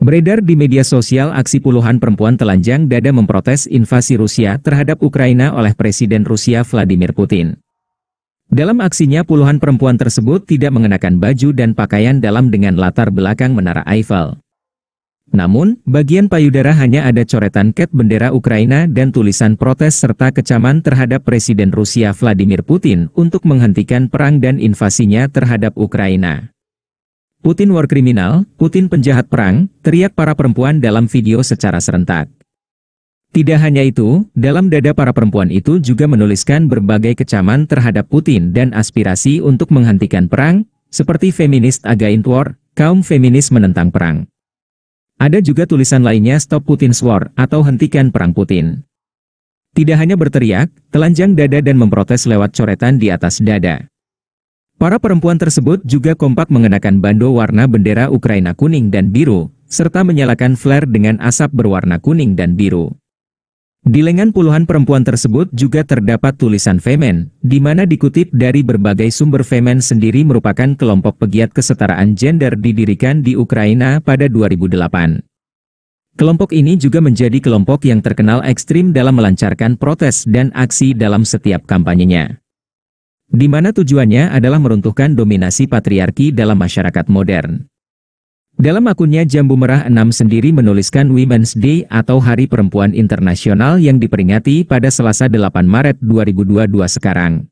Beredar di media sosial aksi puluhan perempuan telanjang dada memprotes invasi Rusia terhadap Ukraina oleh Presiden Rusia Vladimir Putin. Dalam aksinya puluhan perempuan tersebut tidak mengenakan baju dan pakaian dalam dengan latar belakang Menara Eiffel. Namun, bagian payudara hanya ada coretan ket bendera Ukraina dan tulisan protes serta kecaman terhadap Presiden Rusia Vladimir Putin untuk menghentikan perang dan invasinya terhadap Ukraina. Putin war criminal, Putin penjahat perang, teriak para perempuan dalam video secara serentak. Tidak hanya itu, dalam dada para perempuan itu juga menuliskan berbagai kecaman terhadap Putin dan aspirasi untuk menghentikan perang, seperti feminist against war, kaum feminis menentang perang. Ada juga tulisan lainnya Stop Putin's War atau Hentikan Perang Putin. Tidak hanya berteriak, telanjang dada dan memprotes lewat coretan di atas dada. Para perempuan tersebut juga kompak mengenakan bando warna bendera Ukraina kuning dan biru, serta menyalakan flare dengan asap berwarna kuning dan biru. Di lengan puluhan perempuan tersebut juga terdapat tulisan Femen, di mana dikutip dari berbagai sumber Femen sendiri merupakan kelompok pegiat kesetaraan gender didirikan di Ukraina pada 2008. Kelompok ini juga menjadi kelompok yang terkenal ekstrim dalam melancarkan protes dan aksi dalam setiap kampanyenya. Di mana tujuannya adalah meruntuhkan dominasi patriarki dalam masyarakat modern. Dalam akunnya Jambu Merah 6 sendiri menuliskan Women's Day atau Hari Perempuan Internasional yang diperingati pada Selasa 8 Maret 2022 sekarang.